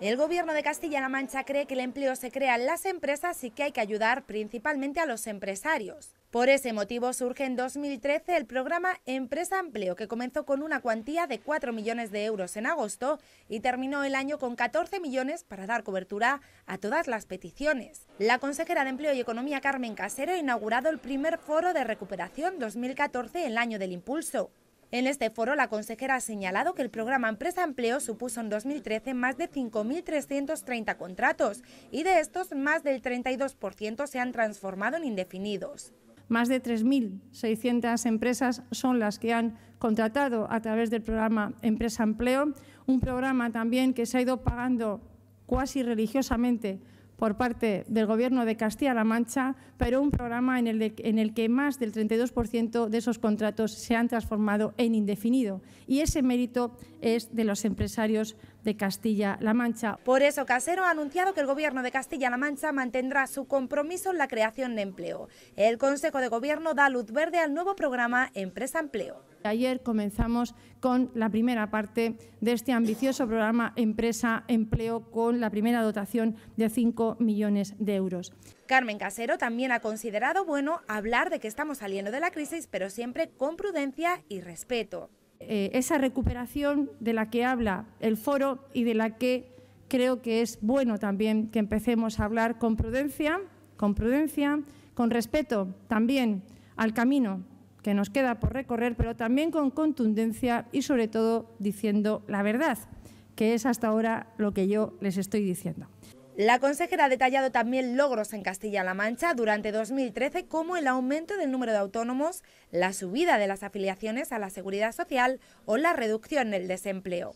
El gobierno de Castilla-La Mancha cree que el empleo se crea en las empresas y que hay que ayudar principalmente a los empresarios. Por ese motivo surge en 2013 el programa Empresa Empleo, que comenzó con una cuantía de 4 millones de euros en agosto y terminó el año con 14 millones para dar cobertura a todas las peticiones. La consejera de Empleo y Economía Carmen Casero ha inaugurado el primer foro de recuperación 2014, el año del impulso. En este foro, la consejera ha señalado que el programa Empresa Empleo supuso en 2013 más de 5.330 contratos y de estos más del 32% se han transformado en indefinidos. Más de 3.600 empresas son las que han contratado a través del programa Empresa Empleo, un programa también que se ha ido pagando cuasi religiosamente por parte del Gobierno de Castilla-La Mancha, pero un programa en el, que más del 32% de esos contratos se han transformado en indefinido. Y ese mérito es de los empresarios de Castilla-La Mancha. Por eso Casero ha anunciado que el Gobierno de Castilla-La Mancha mantendrá su compromiso en la creación de empleo. El Consejo de Gobierno da luz verde al nuevo programa Empresa Empleo. Ayer comenzamos con la primera parte de este ambicioso programa Empresa Empleo con la primera dotación de 5 millones de euros. Carmen Casero también ha considerado bueno hablar de que estamos saliendo de la crisis, pero siempre con prudencia y respeto. Eh, esa recuperación de la que habla el foro y de la que creo que es bueno también que empecemos a hablar con prudencia, con prudencia, con respeto también al camino que nos queda por recorrer, pero también con contundencia y sobre todo diciendo la verdad, que es hasta ahora lo que yo les estoy diciendo. La consejera ha detallado también logros en Castilla-La Mancha durante 2013 como el aumento del número de autónomos, la subida de las afiliaciones a la seguridad social o la reducción del desempleo.